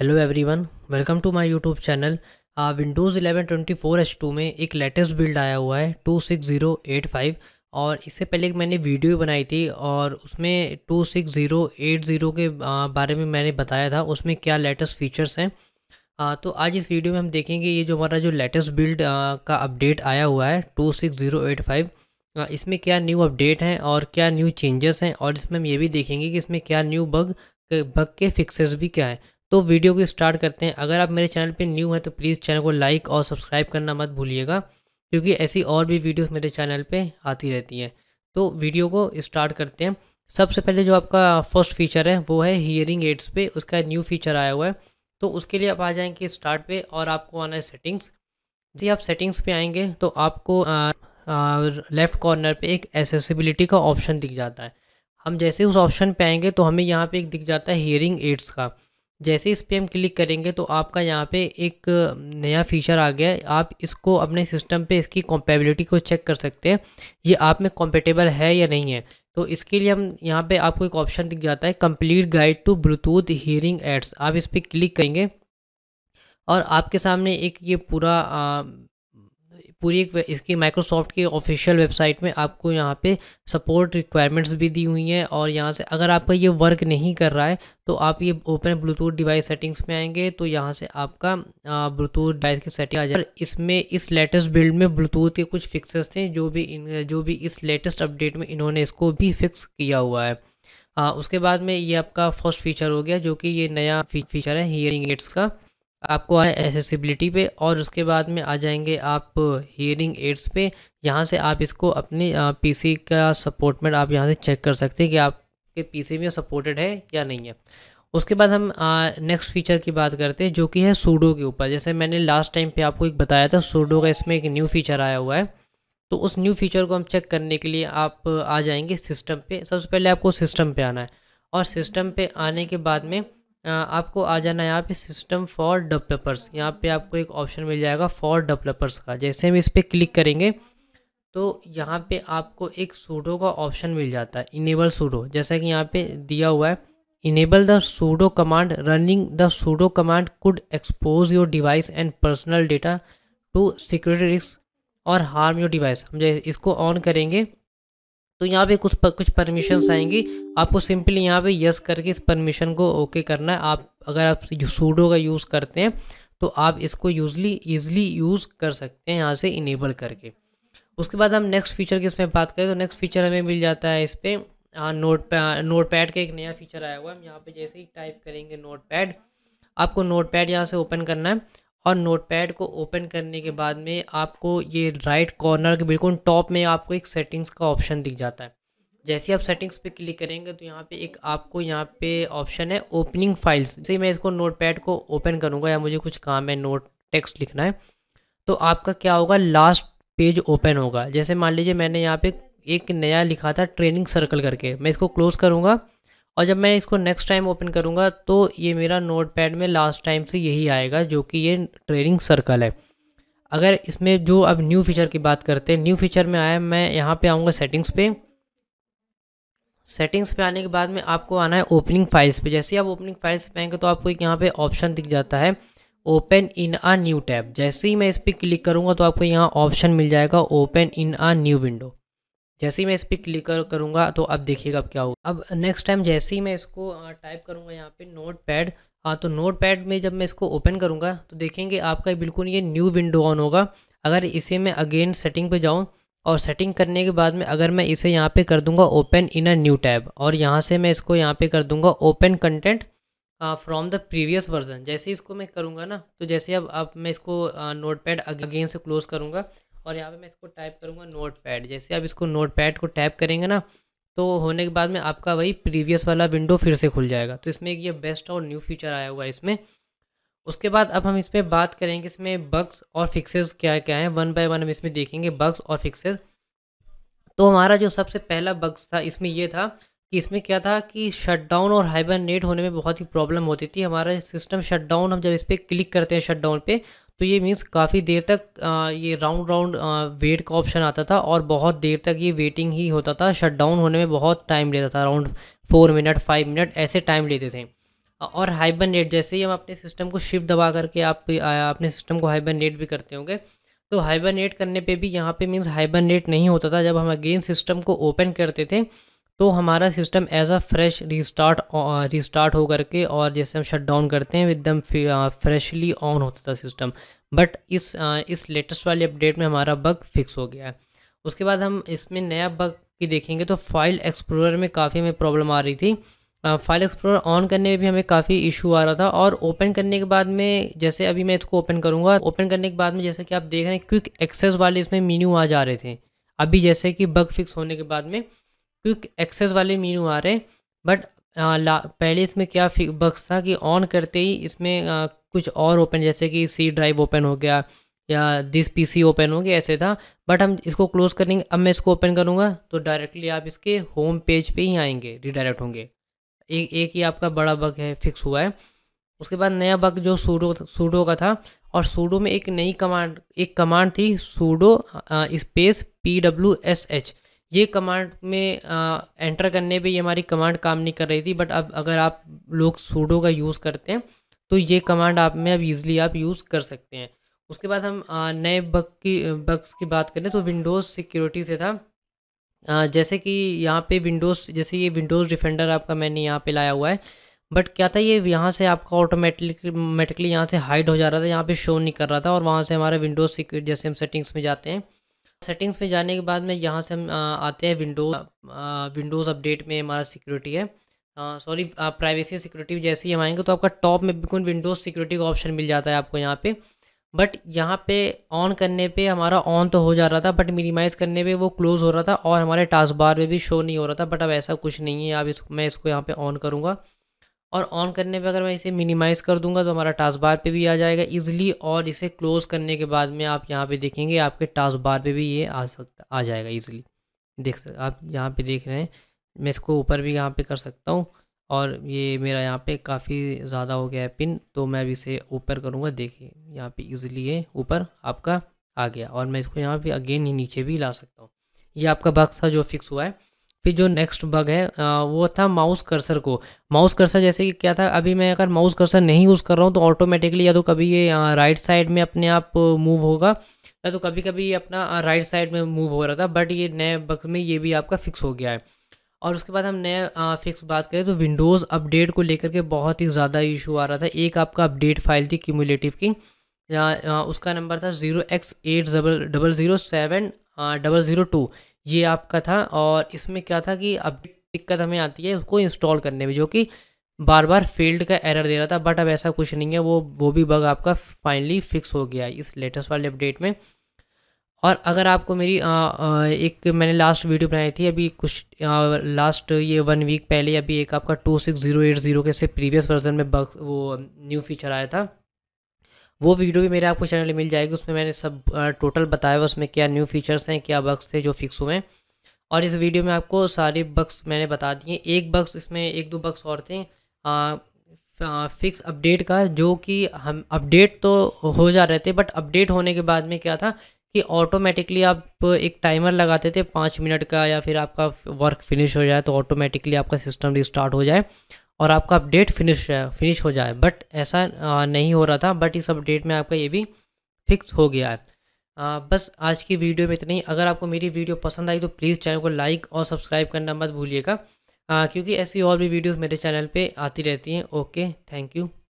hello everyone welcome to my YouTube channel Windows 11 24 H2 में एक latest build आया हुआ है 26085 और इससे पहले मैंने वीडियो बनाई थी और उसमें 26080 के बारे में मैंने बताया था उसमें क्या लेटेस्ट फीचर्स हैं तो आज इस वीडियो में हम देखेंगे ये जो हमारा जो लेटेस्ट बिल्ड का अपडेट आया हुआ है टू इसमें क्या न्यू अपडेट हैं और क्या न्यू चेंजेस हैं और इसमें हम ये भी देखेंगे कि इसमें क्या न्यू बग बग के फिक्सेस भी क्या हैं तो वीडियो को स्टार्ट करते हैं अगर आप मेरे चैनल पे न्यू हैं तो प्लीज़ चैनल को लाइक और सब्सक्राइब करना मत भूलिएगा क्योंकि ऐसी और भी वीडियोस मेरे चैनल पे आती रहती हैं तो वीडियो को स्टार्ट करते हैं सबसे पहले जो आपका फर्स्ट फीचर है वो है हियरिंग एड्स पे उसका न्यू फीचर आया हुआ है तो उसके लिए आप आ जाएंगे स्टार्ट पे और आपको आना है सेटिंग्स जी आप सेटिंग्स पर आएँगे तो आपको लेफ़्ट कॉर्नर पर एक एसेसिबिलिटी का ऑप्शन दिख जाता है हम जैसे उस ऑप्शन पर आएंगे तो हमें यहाँ पर एक दिख जाता है हियरिंग एड्स का जैसे इस पर हम क्लिक करेंगे तो आपका यहाँ पे एक नया फीचर आ गया है आप इसको अपने सिस्टम पे इसकी कॉम्पेबिलिटी को चेक कर सकते हैं ये आप में कॉम्पेटेबल है या नहीं है तो इसके लिए हम यहाँ पे आपको एक ऑप्शन दिख जाता है complete guide to bluetooth hearing aids आप इस पर क्लिक करेंगे और आपके सामने एक ये पूरा पूरी एक इसकी माइक्रोसॉफ्ट की ऑफिशियल वेबसाइट में आपको यहाँ पे सपोर्ट रिक्वायरमेंट्स भी दी हुई हैं और यहाँ से अगर आपका ये वर्क नहीं कर रहा है तो आप ये ओपन ब्लूटूथ डिवाइस सेटिंग्स में आएंगे तो यहाँ से आपका ब्लूटूथ डिवाइस की सेटिंग आ जाए इसमें इस लेटेस्ट बिल्ड में ब्लूटूथ के कुछ फिक्सेस थे जो भी इन, जो भी इस लेटेस्ट अपडेट में इन्होंने इसको भी फिक्स किया हुआ है आ, उसके बाद में ये आपका फर्स्ट फीचर हो गया जो कि ये नया फीचर है हियरिंग एड्स का आपको आना है एसेसिबिलिटी पे और उसके बाद में आ जाएंगे आप हियरिंग एड्स पे यहाँ से आप इसको अपने पीसी का सपोर्टमेंट आप यहाँ से चेक कर सकते हैं कि आपके पीसी में सपोर्टेड है या नहीं है उसके बाद हम नेक्स्ट फीचर की बात करते हैं जो कि है सूडो के ऊपर जैसे मैंने लास्ट टाइम पे आपको एक बताया था सूडो का इसमें एक न्यू फीचर आया हुआ है तो उस न्यू फीचर को हम चेक करने के लिए आप आ जाएंगे सिस्टम पर सबसे पहले आपको सिस्टम पर आना है और सिस्टम पर आने के बाद में आपको आ जाना यहाँ पे सिस्टम फॉर डेवलपर्स यहाँ पे आपको एक ऑप्शन मिल जाएगा फॉर डेवलपर्स का जैसे हम इस पर क्लिक करेंगे तो यहाँ पे आपको एक सूडो का ऑप्शन मिल जाता है इनेबल सूडो जैसा कि यहाँ पे दिया हुआ है enable the sudo command running the sudo command could expose your device and personal data to security risk और हार्म योर डिवाइस हम जैसे इसको ऑन करेंगे तो यहाँ पे कुछ पर, कुछ परमिशन आएंगी आपको सिंपली यहाँ पे यस करके इस परमिशन को ओके करना है आप अगर आप सूडो का यूज़ करते हैं तो आप इसको यूजली ईजली यूज़ कर सकते हैं यहाँ से इनेबल करके उसके बाद हम नेक्स्ट फीचर की इसमें बात करें तो नेक्स्ट फीचर हमें मिल जाता है इस पर नोट नोट पैड का एक नया फीचर आया हुआ है हम यहाँ पर जैसे ही टाइप करेंगे नोट पैड आपको नोट पैड यहाँ से ओपन करना है और नोटपैड को ओपन करने के बाद में आपको ये राइट कॉर्नर के बिल्कुल टॉप में आपको एक सेटिंग्स का ऑप्शन दिख जाता है जैसे आप सेटिंग्स पे क्लिक करेंगे तो यहाँ पे एक आपको यहाँ पे ऑप्शन है ओपनिंग फाइल्स जैसे मैं इसको नोटपैड को ओपन करूँगा या मुझे कुछ काम है नोट टेक्स्ट लिखना है तो आपका क्या होगा लास्ट पेज ओपन होगा जैसे मान लीजिए मैंने यहाँ पे एक नया लिखा था ट्रेनिंग सर्कल करके मैं इसको क्लोज़ करूँगा और जब मैं इसको नेक्स्ट टाइम ओपन करूँगा तो ये मेरा नोट पैड में लास्ट टाइम से यही आएगा जो कि ये ट्रेडिंग सर्कल है अगर इसमें जो अब न्यू फीचर की बात करते हैं न्यू फीचर में आया मैं यहाँ पे आऊँगा सेटिंग्स पे सेटिंग्स पे आने के बाद में आपको आना है ओपनिंग फाइल्स पे जैसे ही आप ओपनिंग फाइल्स पे आएंगे तो आपको एक यहाँ पे ऑप्शन दिख जाता है open in a new tab जैसे ही मैं इस पर क्लिक करूँगा तो आपको यहाँ ऑप्शन मिल जाएगा open in a new window जैसे ही मैं इस पर क्लिक करूँगा तो अब देखिएगा अब क्या होगा अब नेक्स्ट टाइम जैसे ही मैं इसको टाइप करूँगा यहाँ पे नोट पैड हाँ तो नोट पैड में जब मैं इसको ओपन करूँगा तो देखेंगे आपका बिल्कुल ये न्यू विंडो ऑन होगा अगर इसे मैं अगेन सेटिंग पे जाऊँ और सेटिंग करने के बाद में अगर मैं इसे यहाँ पे कर दूँगा open in a new tab और यहाँ से मैं इसको यहाँ पे कर दूँगा open content from the previous version जैसे इसको मैं करूँगा ना तो जैसे अब अब मैं इसको नोट पैड अगेन से क्लोज़ करूँगा और यहाँ पे मैं इसको टाइप करूँगा नोट पैड जैसे आप इसको नोट पैड को टाइप करेंगे ना तो होने के बाद में आपका वही प्रीवियस वाला विंडो फिर से खुल जाएगा तो इसमें एक ये बेस्ट और न्यू फीचर आया हुआ है इसमें उसके बाद अब हम इस पर बात करेंगे इसमें बग्स और फिक्सेस क्या क्या हैं वन बाय वन हम इसमें देखेंगे बग्स और फिक्सेस तो हमारा जो सबसे पहला बग्स था इसमें यह था कि इसमें क्या था कि शटडाउन और नेट होने में बहुत ही प्रॉब्लम होती थी हमारा सिस्टम शटडाउन हम जब इस पर क्लिक करते हैं शटडाउन पे तो ये मीन्स काफ़ी देर तक आ, ये राउंड राउंड वेट का ऑप्शन आता था और बहुत देर तक ये वेटिंग ही होता था शट डाउन होने में बहुत टाइम लेता था around four minute five minute ऐसे टाइम लेते थे और हाइबरनेट जैसे ही हम अपने सिस्टम को शिफ्ट दबा करके आप अपने सिस्टम को हाइबरनेट भी करते होंगे तो हाइबरनेट करने पे भी यहाँ पे मीन्स हाइबरनेट नहीं होता था जब हम अगेन सिस्टम को ओपन करते थे तो हमारा system as a fresh restart restart हो करके और जैसे हम शट डाउन करते हैं एकदम फ्रेशली ऑन uh, होता था सिस्टम बट इस uh, इस लेटेस्ट वाले अपडेट में हमारा बग फिक्स हो गया है उसके बाद हम इसमें नया बग की देखेंगे तो फाइल एक्सप्लोरर में काफ़ी हमें प्रॉब्लम आ रही थी फाइल एक्सप्लोरर ऑन करने में भी हमें काफ़ी इशू आ रहा था और ओपन करने के बाद में जैसे अभी मैं इसको ओपन करूँगा ओपन करने के बाद में जैसे कि आप देख रहे हैं क्विक एक्सेस वाले इसमें मीनू आ जा रहे थे अभी जैसे कि बग फिक्स होने के बाद में क्विक एक्सेस वाले मीनू आ रहे हैं बट पहले इसमें क्या बक्स था कि ऑन करते ही इसमें आ, कुछ और ओपन जैसे कि सी ड्राइव ओपन हो गया या दिस पीसी ओपन हो गया ऐसे था बट हम इसको क्लोज करेंगे अब मैं इसको ओपन करूँगा तो डायरेक्टली आप इसके होम पेज पे ही आएंगे रिडायरेक्ट होंगे एक एक ही आपका बड़ा बग है फिक्स हुआ है उसके बाद नया बग जो सूडो सूडो का था और सूडो में एक नई कमांड एक कमांड थी sudo space P W S H ये कमांड में आ, एंटर करने पे ये हमारी कमांड काम नहीं कर रही थी बट अब अगर आप लोग सूडो का यूज़ करते हैं तो ये कमांड आप में अब ईज़िली आप यूज़ कर सकते हैं उसके बाद हम आ, नए बग की बग्स की बात करें तो विंडोज़ सिक्योरिटी से था आ, जैसे कि यहाँ पे विंडोज़ जैसे ये विंडोज़ डिफेंडर आपका मैंने यहाँ पे लाया हुआ है बट क्या था ये यहाँ से आपका ऑटोमेटिकली यहाँ से हाइड हो जा रहा था यहाँ पे शो नहीं कर रहा था और वहाँ से हमारा विंडोज़ जैसे हम सेटिंग्स में जाते हैं सेटिंग्स में जाने के बाद में यहाँ से हम आते हैं विंडोज विंडोज़ अपडेट में हमारा सिक्योरिटी है सॉरी प्राइवेसी सिक्योरिटी जैसे ही हम आएंगे तो आपका टॉप में बिल्कुल विंडोज़ सिक्योरिटी का ऑप्शन मिल जाता है आपको यहाँ पे बट यहाँ पे ऑन करने पे हमारा ऑन तो हो जा रहा था बट मिनिमाइज़ करने पे वो क्लोज़ हो रहा था और हमारे टास्क बार में भी शो नहीं हो रहा था बट अब ऐसा कुछ नहीं है अब इस मैं इसको यहाँ पे ऑन करूँगा और ऑन करने पे अगर मैं इसे मिनिमाइज़ कर दूंगा तो हमारा टास्क बार पे भी आ जाएगा ईजिली और इसे क्लोज़ करने के बाद में आप यहाँ पे देखेंगे आपके टास्क बार पे भी ये आ सकता आ जाएगा इजीली देख सक आप यहाँ पे देख रहे हैं मैं इसको ऊपर भी यहाँ पे कर सकता हूँ और ये मेरा यहाँ पे काफ़ी ज़्यादा हो गया है पिन तो मैं अभी इसे ऊपर करूँगा देखिए यहाँ पर ईज़िली ये ऊपर आपका आ गया और मैं इसको यहाँ पर अगेन ही नीचे भी ला सकता हूँ ये आपका बक्स था जो फिक्स हुआ है फिर जो नेक्स्ट बग है वो था माउस कर्सर को माउस कर्सर जैसे कि क्या था अभी मैं अगर माउस कर्सर नहीं यूज़ कर रहा हूँ तो ऑटोमेटिकली या तो कभी ये राइट साइड में अपने आप मूव होगा या तो कभी कभी अपना राइट साइड में मूव हो रहा था बट ये नए बग में ये भी आपका फिक्स हो गया है और उसके बाद हम नए फिक्स बात करें तो विंडोज़ अपडेट को लेकर के बहुत ही ज़्यादा इशू आ रहा था एक आपका अपडेट फाइल थी क्यूमुलेटिव की या उसका नंबर था zero x eight double double zero seven double zero two ये आपका था और इसमें क्या था कि अब दिक्कत हमें आती है उसको इंस्टॉल करने में जो कि बार बार फील्ड का एरर दे रहा था बट अब ऐसा कुछ नहीं है वो वो भी बग आपका फाइनली फिक्स हो गया है इस लेटेस्ट वाले अपडेट में और अगर आपको मेरी आ, आ, एक मैंने लास्ट वीडियो बनाई थी अभी कुछ आ, लास्ट ये वन वीक पहले अभी एक आपका two six zero eight zero के से प्रीवियस वर्जन में बग वो न्यू फीचर आया था वो वीडियो भी मेरे आपको चैनल में मिल जाएगी उसमें मैंने सब टोटल बताया हुआ उसमें क्या न्यू फीचर्स हैं क्या बक्स थे जो फिक्स हुए हैं और इस वीडियो में आपको सारे बक्स मैंने बता दिए एक बक्स इसमें एक दो बक्स और थे फिक्स अपडेट का जो कि हम अपडेट तो हो जा रहे थे बट अपडेट होने के बाद में क्या था कि ऑटोमेटिकली आप एक टाइमर लगाते थे पाँच मिनट का या फिर आपका वर्क फिनिश हो जाए तो ऑटोमेटिकली आपका सिस्टम रिस्टार्ट हो जाए और आपका अपडेट फिनिश फिनिश हो जाए बट ऐसा नहीं हो रहा था बट इस अपडेट में आपका ये भी फिक्स हो गया है आ, बस आज की वीडियो में इतना ही अगर आपको मेरी वीडियो पसंद आई तो प्लीज़ चैनल को लाइक और सब्सक्राइब करना मत भूलिएगा क्योंकि ऐसी और भी वीडियोस मेरे चैनल पे आती रहती हैं ओके थैंक यू